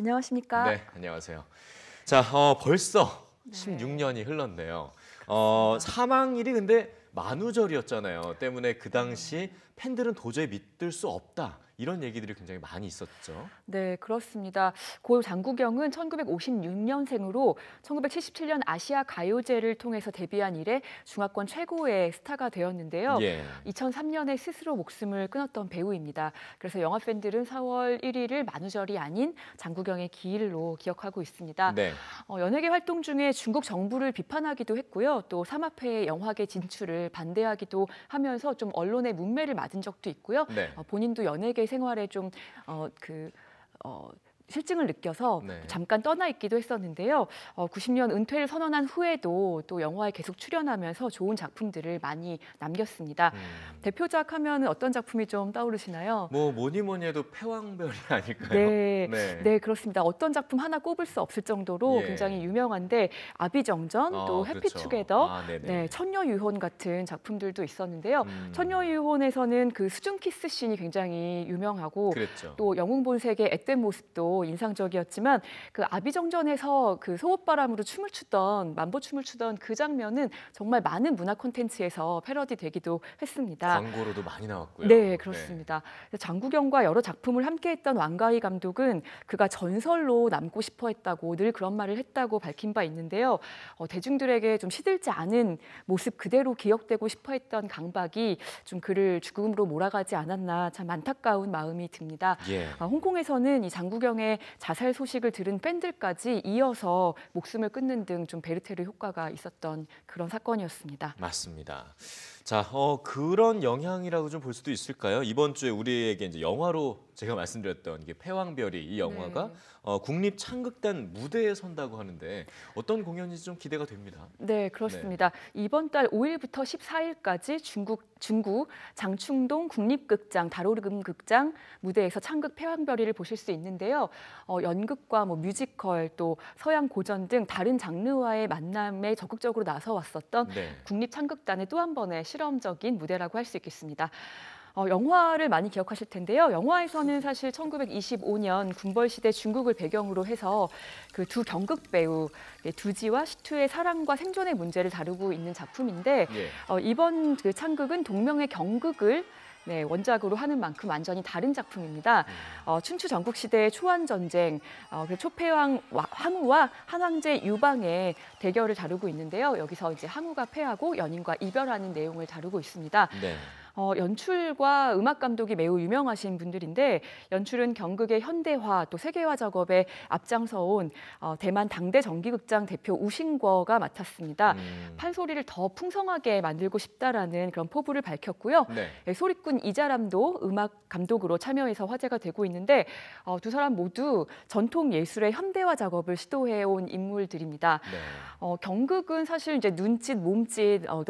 안녕하십니까? 네, 안녕하세요. 자, 어, 벌써 네. 16년이 흘렀네요. 어, 사망일이 근데 만우절이었잖아요. 때문에 그 당시 팬들은 도저히 믿을 수 없다. 이런 얘기들이 굉장히 많이 있었죠. 네, 그렇습니다. 고 장국영은 1956년생으로 1977년 아시아 가요제를 통해서 데뷔한 이래 중화권 최고의 스타가 되었는데요. 예. 2003년에 스스로 목숨을 끊었던 배우입니다. 그래서 영화 팬들은 4월 1일을 만우절이 아닌 장국영의 기일로 기억하고 있습니다. 네. 어, 연예계 활동 중에 중국 정부를 비판하기도 했고요. 또 삼합회의 영화계 진출을 반대하기도 하면서 좀 언론의 문매를 맞 받은 적도 있고요. 네. 어, 본인도 연예계 생활에 좀, 어, 그, 어, 실증을 느껴서 네. 잠깐 떠나 있기도 했었는데요. 어, 90년 은퇴를 선언한 후에도 또 영화에 계속 출연하면서 좋은 작품들을 많이 남겼습니다. 음. 대표작 하면 어떤 작품이 좀 떠오르시나요? 뭐 뭐니 뭐니 해도 패왕별이 아닐까요? 네. 네, 네. 그렇습니다. 어떤 작품 하나 꼽을 수 없을 정도로 예. 굉장히 유명한데 아비정전, 어, 또 해피투게더, 아, 그렇죠. 아 네, 천녀유혼 같은 작품들도 있었는데요. 음. 천녀유혼에서는 그 수중 키스 씬이 굉장히 유명하고 그랬죠. 또 영웅본색의 앳된 모습도 인상적이었지만 그 아비정전에서 그 소옷바람으로 춤을 추던 만보 춤을 추던 그 장면은 정말 많은 문화 콘텐츠에서 패러디 되기도 했습니다. 광고로도 많이 나왔고요. 네, 네. 그렇습니다. 네. 장국영과 여러 작품을 함께했던 왕가희 감독은 그가 전설로 남고 싶어했다고 늘 그런 말을 했다고 밝힌 바 있는데요. 어, 대중들에게 좀 시들지 않은 모습 그대로 기억되고 싶어했던 강박이 좀 그를 죽음으로 몰아가지 않았나 참 안타까운 마음이 듭니다. 예. 아, 홍콩에서는 이 장국영의 자살 소식을 들은 팬들까지 이어서 목숨을 끊는 등 좀 베르테르 효과가 있었던 그런 사건이었습니다. 맞습니다. 자, 어, 그런 영향이라고 좀 볼 수도 있을까요? 이번 주에 우리에게 이제 영화로 제가 말씀드렸던 이게 패왕별이 이 영화가 네. 어, 국립 창극단 무대에 선다고 하는데 어떤 공연인지 좀 기대가 됩니다. 네, 그렇습니다. 네. 이번 달 5일부터 14일까지 중국 중국 장충동 국립극장 다로금 극장 무대에서 창극 패왕별이를 보실 수 있는데요. 어, 연극과 뭐 뮤지컬 또 서양 고전 등 다른 장르와의 만남에 적극적으로 나서 왔었던 네. 국립 창극단의 또 한 번의 실험적인 무대라고 할 수 있겠습니다. 어, 영화를 많이 기억하실 텐데요. 영화에서는 사실 1925년 군벌 시대 중국을 배경으로 해서 그 두 경극 배우 예, 두지와 시투의 사랑과 생존의 문제를 다루고 있는 작품인데 예. 어, 이번 그 창극은 동명의 경극을 네, 원작으로 하는 만큼 완전히 다른 작품입니다. 음. 어, 춘추 전국시대의 초한전쟁, 어, 그 초패왕 황후와 한황제 유방의 대결을 다루고 있는데요. 여기서 이제 항우가 패하고 연인과 이별하는 내용을 다루고 있습니다. 네. 어, 연출과 음악 감독이 매우 유명하신 분들인데 연출은 경극의 현대화 또 세계화 작업에 앞장서온 어, 대만 당대 정기극장 대표 우신거가 맡았습니다. 음. 판소리를 더 풍성하게 만들고 싶다라는 그런 포부를 밝혔고요. 네. 예, 소리꾼 이자람도 음악 감독으로 참여해서 화제가 되고 있는데 어, 두 사람 모두 전통 예술의 현대화 작업을 시도해온 인물들입니다. 네. 어, 경극은 사실 이제 눈짓, 몸짓, 어,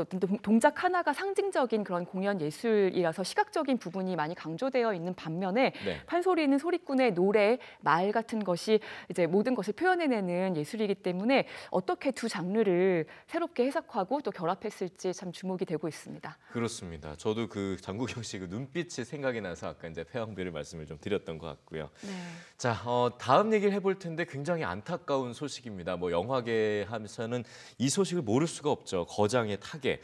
동작 하나가 상징적인 그런 공연 예술 예술이라서 시각적인 부분이 많이 강조되어 있는 반면에 네. 판소리는 소리꾼의 노래, 말 같은 것이 이제 모든 것을 표현해내는 예술이기 때문에 어떻게 두 장르를 새롭게 해석하고 또 결합했을지 참 주목이 되고 있습니다. 그렇습니다. 저도 그 장국영 씨그 눈빛이 생각이 나서 아까 이제 폐왕비를 말씀을 좀 드렸던 것 같고요. 네. 자, 어, 다음 얘기를 해볼 텐데 굉장히 안타까운 소식입니다. 뭐 영화계 하면서는 이 소식을 모를 수가 없죠. 거장의 타계.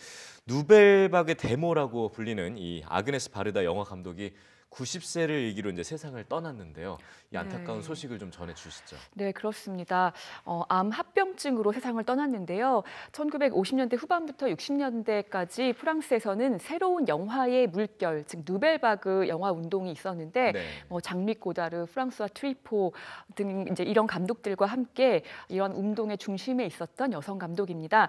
누벨박의 데모라고 불리는 알리는 이 아그네스 바르다 영화 감독이 90세를 일기로 이제 세상을 떠났는데요. 이 네. 안타까운 네. 소식을 좀 전해 주시죠. 네, 그렇습니다. 어, 암 합병증으로 세상을 떠났는데요. 1950년대 후반부터 60년대까지 프랑스에서는 새로운 영화의 물결, 즉 누벨바그 영화 운동이 있었는데 네. 뭐 장미 고다르, 프랑스와 트리포 등 이제 이런 감독들과 함께 이런 운동의 중심에 있었던 여성 감독입니다.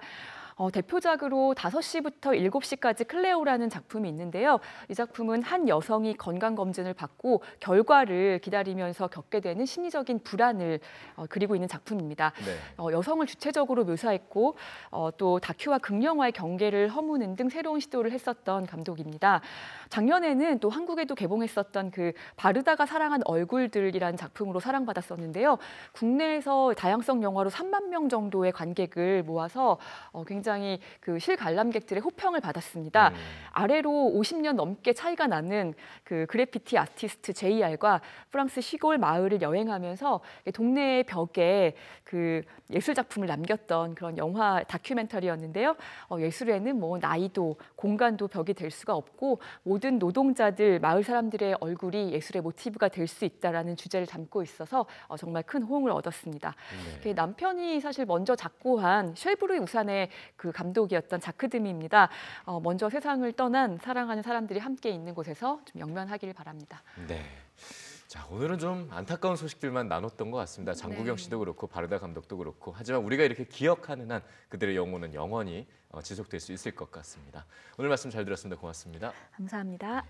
어, 대표작으로 5시부터 7시까지 클레오라는 작품이 있는데요. 이 작품은 한 여성이 건강검진을 받고 결과를 기다리면서 겪게 되는 심리적인 불안을 어, 그리고 있는 작품입니다. 네. 어, 여성을 주체적으로 묘사했고 어, 또 다큐와 극영화의 경계를 허무는 등 새로운 시도를 했었던 감독입니다. 작년에는 또 한국에도 개봉했었던 그 바르다가 사랑한 얼굴들이라는 작품으로 사랑받았었는데요. 국내에서 다양성 영화로 3만 명 정도의 관객을 모아서 어, 굉장히 굉장히 그 실관람객들의 호평을 받았습니다. 음. 아래로 50년 넘게 차이가 나는 그 그래피티 아티스트 JR과 프랑스 시골 마을을 여행하면서 동네의 벽에 그 예술 작품을 남겼던 그런 영화 다큐멘터리였는데요. 어, 예술에는 뭐 나이도 공간도 벽이 될 수가 없고 모든 노동자들 마을 사람들의 얼굴이 예술의 모티브가 될 수 있다라는 주제를 담고 있어서 어, 정말 큰 호응을 얻었습니다. 네. 남편이 사실 먼저 작고한 쉘브르 우산의 그 감독이었던 자크 드미입니다. 어, 먼저 세상을 떠난 사랑하는 사람들이 함께 있는 곳에서 좀 영면하길 바랍니다. 네. 자 오늘은 좀 안타까운 소식들만 나눴던 것 같습니다. 네. 장국영 씨도 그렇고 바르다 감독도 그렇고 하지만 우리가 이렇게 기억하는 한 그들의 영혼은 영원히 어, 지속될 수 있을 것 같습니다. 오늘 말씀 잘 들었습니다. 고맙습니다. 감사합니다.